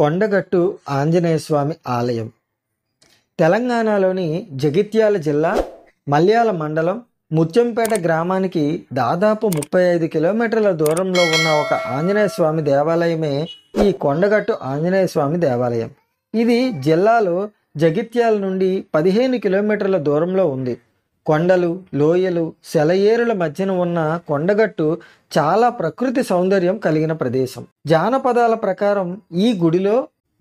కొండగట్టు ఆంజనేయస్వామి ఆలయం తెలంగాణలోని జగిత్యాల జిల్లా మల్యాల మండలం ముత్యంపేట గ్రామానికి దాదాపు ముప్పై ఐదు కిలోమీటర్ల దూరంలో ఉన్న ఒక ఆంజనేయ స్వామి దేవాలయమే ఈ కొండగట్టు ఆంజనేయ స్వామి దేవాలయం ఇది జిల్లాలో జగిత్యాల నుండి పదిహేను కిలోమీటర్ల దూరంలో ఉంది కొండలు లోయలు సెలయేరుల మధ్యన ఉన్న కొండగట్టు చాలా ప్రకృతి సౌందర్యం కలిగిన ప్రదేశం జానపదాల ప్రకారం ఈ గుడిలో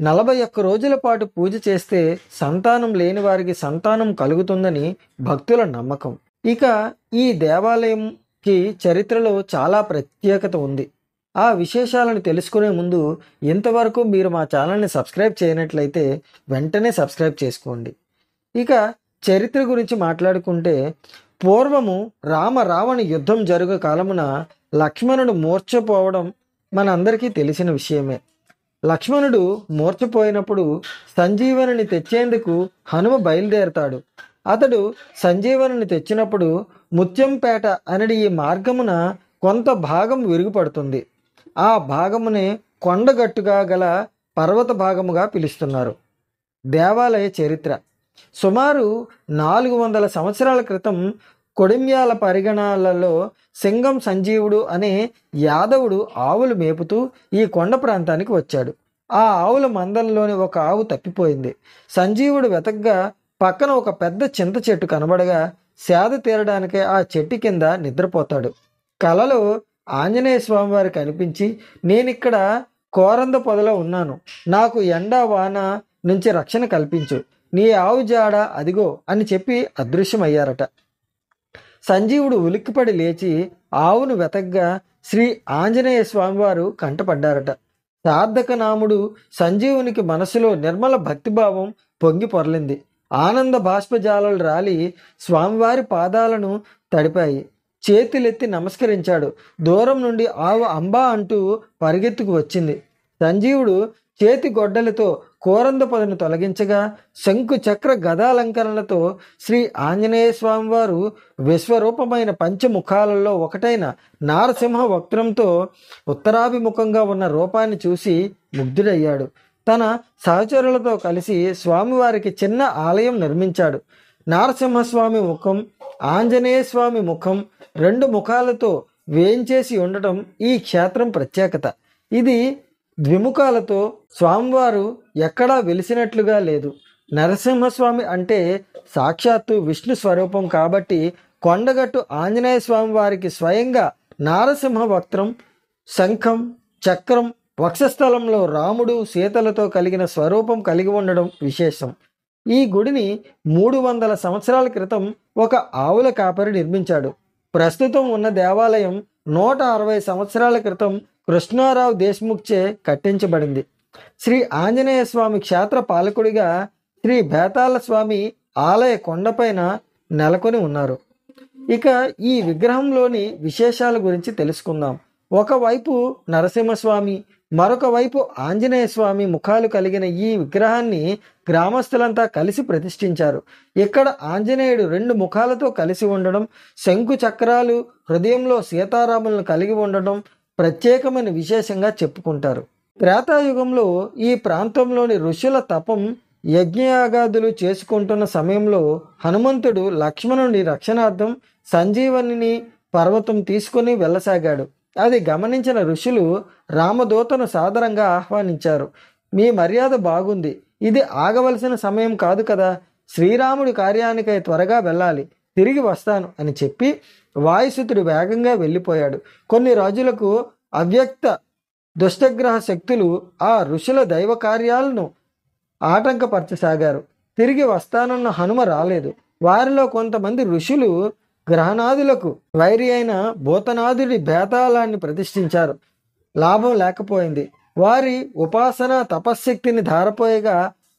నలభై ఒక్క రోజుల పాటు పూజ చేస్తే సంతానం లేని వారికి సంతానం కలుగుతుందని భక్తుల నమ్మకం ఇక ఈ దేవాలయంకి చరిత్రలో చాలా ప్రత్యేకత ఉంది ఆ విశేషాలను తెలుసుకునే ముందు ఇంతవరకు మీరు మా ఛానల్ని సబ్స్క్రైబ్ చేయనట్లయితే వెంటనే సబ్స్క్రైబ్ చేసుకోండి ఇక చరిత్ర గురించి మాట్లాడుకుంటే పూర్వము రామ రావణ యుద్ధం జరుగు కాలమున లక్ష్మణుడు మూర్చపోవడం మనందరికీ తెలిసిన విషయమే లక్ష్మణుడు మూర్చపోయినప్పుడు సంజీవనిని తెచ్చేందుకు హనుమ బయలుదేరతాడు అతడు సంజీవనిని తెచ్చినప్పుడు ముత్యంపేట అనేది ఈ మార్గమున కొంత భాగం విరుగుపడుతుంది ఆ భాగమునే కొండగట్టుగా గల పర్వత భాగముగా పిలుస్తున్నారు దేవాలయ చరిత్ర సుమారు నాలుగు వందల సంవత్సరాల క్రితం కొడిమ్యాల పరిగణాలలో సింగం సంజీవుడు అనే యాదవుడు ఆవులు మేపుతూ ఈ కొండ ప్రాంతానికి వచ్చాడు ఆ ఆవుల మందల్లోని ఒక ఆవు తప్పిపోయింది సంజీవుడు వెతగ్గా పక్కన ఒక పెద్ద చింత చెట్టు కనబడగా సేద తీరడానికే ఆ చెట్టు కింద నిద్రపోతాడు కలలో ఆంజనేయ స్వామివారు కనిపించి నేనిక్కడ కోరంద పొదలో ఉన్నాను నాకు ఎండా వాన నుంచి రక్షణ కల్పించు నీ ఆవు జాడ అదిగో అని చెప్పి అదృశ్యమయ్యారట సంజీవుడు ఉలిక్కిపడి లేచి ఆవును వెతగ్గా శ్రీ ఆంజనేయ స్వామివారు కంటపడ్డారట సార్థక నాముడు సంజీవునికి మనసులో నిర్మల భక్తిభావం పొంగి పొరలింది ఆనంద బాష్పజాలలు రాలి స్వామివారి పాదాలను తడిపాయి చేతులెత్తి నమస్కరించాడు దూరం నుండి ఆవు అంబా అంటూ పరిగెత్తుకు వచ్చింది సంజీవుడు చేతి గొడ్డలతో కోరందపదను తొలగించగా శంకు చక్ర గదాలంకరణలతో శ్రీ ఆంజనేయ స్వామివారు విశ్వరూపమైన పంచముఖాలలో ఒకటైన నారసింహ వక్రంతో ఉత్తరాభిముఖంగా ఉన్న రూపాన్ని చూసి ముగ్ధుడయ్యాడు తన సహచరులతో కలిసి స్వామివారికి చిన్న ఆలయం నిర్మించాడు నారసింహస్వామి ముఖం ఆంజనేయ స్వామి ముఖం రెండు ముఖాలతో వేయించేసి ఉండటం ఈ క్షేత్రం ప్రత్యేకత ఇది ద్విముఖాలతో స్వామివారు ఎక్కడా వెలిసినట్లుగా లేదు నరసింహస్వామి అంటే సాక్షాత్తు విష్ణు స్వరూపం కాబట్టి కొండగట్టు ఆంజనేయ స్వామి వారికి స్వయంగా నారసింహ వక్త్రం శంఖం చక్రం వక్షస్థలంలో రాముడు సీతలతో కలిగిన స్వరూపం కలిగి ఉండడం విశేషం ఈ గుడిని మూడు వందల సంవత్సరాల క్రితం ఒక ఆవుల కాపరి నిర్మించాడు ప్రస్తుతం ఉన్న దేవాలయం నూట అరవై సంవత్సరాల క్రితం కృష్ణారావు దేశ్ముఖ్చే కట్టించబడింది శ్రీ ఆంజనేయ స్వామి క్షేత్ర పాలకుడిగా శ్రీ బేతాళ స్వామి ఆలయ కొండపైన నెలకొని ఉన్నారు ఇక ఈ విగ్రహంలోని విశేషాల గురించి తెలుసుకుందాం ఒకవైపు నరసింహస్వామి మరొక వైపు ఆంజనేయ స్వామి ముఖాలు కలిగిన ఈ విగ్రహాన్ని గ్రామస్తులంతా కలిసి ప్రతిష్ఠించారు ఇక్కడ ఆంజనేయుడు రెండు ముఖాలతో కలిసి ఉండడం శంకు చక్రాలు హృదయంలో సీతారాములను కలిగి ఉండడం ప్రత్యేకమైన విశేషంగా చెప్పుకుంటారు త్రేతాయుగంలో ఈ ప్రాంతంలోని ఋషుల తపం యజ్ఞయాగాదులు చేసుకుంటున్న సమయంలో హనుమంతుడు లక్ష్మణుని రక్షణార్థం సంజీవనిని పర్వతం తీసుకుని వెళ్ళసాగాడు అది గమనించిన ఋషులు రామదూతను సాదరంగా ఆహ్వానించారు మీ మర్యాద బాగుంది ఇది ఆగవలసిన సమయం కాదు కదా శ్రీరాముడి కార్యానికై త్వరగా వెళ్ళాలి తిరిగి వస్తాను అని చెప్పి వాయుసుతుడు వేగంగా వెళ్ళిపోయాడు కొన్ని రోజులకు అవ్యక్త దుష్టగ్రహ శక్తులు ఆ ఋషుల దైవ కార్యాలను ఆటంకపరచసాగారు తిరిగి వస్తానన్న హనుమ రాలేదు వారిలో కొంతమంది ఋషులు గ్రహణాదులకు వైరి అయిన భూతనాథుడి బేతాళాన్ని ప్రతిష్ఠించారు లాభం లేకపోయింది వారి ఉపాసన తపశ్శక్తిని ధారపోయగా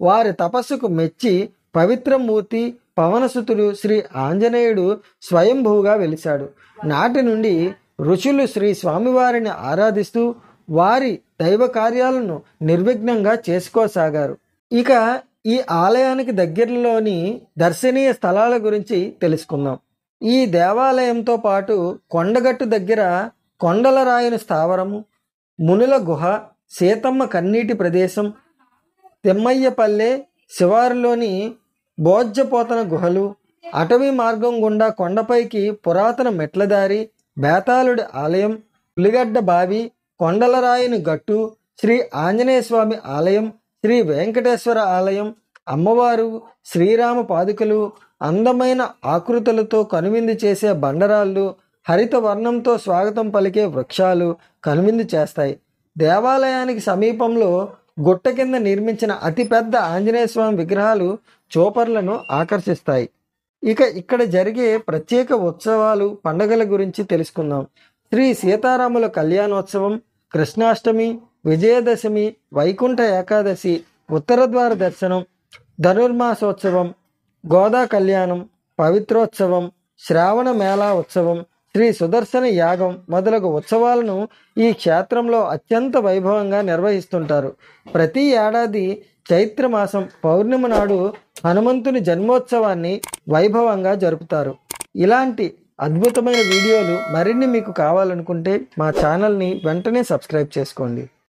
వారి తపస్సుకు మెచ్చి పవిత్రమూర్తి పవనసుతుడు శ్రీ ఆంజనేయుడు స్వయంభూగా వెలిశాడు నాటి నుండి ఋషులు శ్రీ స్వామివారిని ఆరాధిస్తూ వారి దైవ కార్యాలను నిర్విఘ్నంగా చేసుకోసాగారు ఇక ఈ ఆలయానికి దగ్గరలోని దర్శనీయ స్థలాల గురించి తెలుసుకుందాం ఈ దేవాలయంతో పాటు కొండగట్టు దగ్గర కొండల రాయని స్థావరము మునుల గుహ సీతమ్మ కన్నీటి ప్రదేశం తిమ్మయ్యపల్లె శివారులోని బోజ్జపోతన గుహలు అటవీ మార్గం గుండా కొండపైకి పురాతన మెట్లదారి బేతాళుడి ఆలయం పులిగడ్డ బావి కొండలరాయని గట్టు శ్రీ ఆంజనేయ స్వామి ఆలయం శ్రీ వెంకటేశ్వర ఆలయం అమ్మవారు శ్రీరామ పాదుకలు అందమైన ఆకృతులతో కనువిందు చేసే బండరాళ్ళు హరిత వర్ణంతో స్వాగతం పలికే వృక్షాలు కనువిందు చేస్తాయి దేవాలయానికి సమీపంలో గుట్ట కింద నిర్మించిన అతిపెద్ద ఆంజనేయ స్వామి విగ్రహాలు చూపర్లను ఆకర్షిస్తాయి ఇక ఇక్కడ జరిగే ప్రత్యేక ఉత్సవాలు పండగల గురించి తెలుసుకుందాం శ్రీ సీతారాముల కళ్యాణోత్సవం కృష్ణాష్టమి విజయదశమి వైకుంఠ ఏకాదశి ఉత్తరద్వార దర్శనం ధనుర్మాసోత్సవం గోదా కళ్యాణం పవిత్రోత్సవం శ్రావణ మేళా ఉత్సవం శ్రీ సుదర్శన యాగం మొదలగు ఉత్సవాలను ఈ క్షేత్రంలో అత్యంత వైభవంగా నిర్వహిస్తుంటారు ప్రతి ఏడాది చైత్రమాసం పౌర్ణమి నాడు హనుమంతుని జన్మోత్సవాన్ని వైభవంగా జరుపుతారు ఇలాంటి అద్భుతమైన వీడియోలు మరిన్ని మీకు కావాలనుకుంటే మా ఛానల్ని వెంటనే సబ్స్క్రైబ్ చేసుకోండి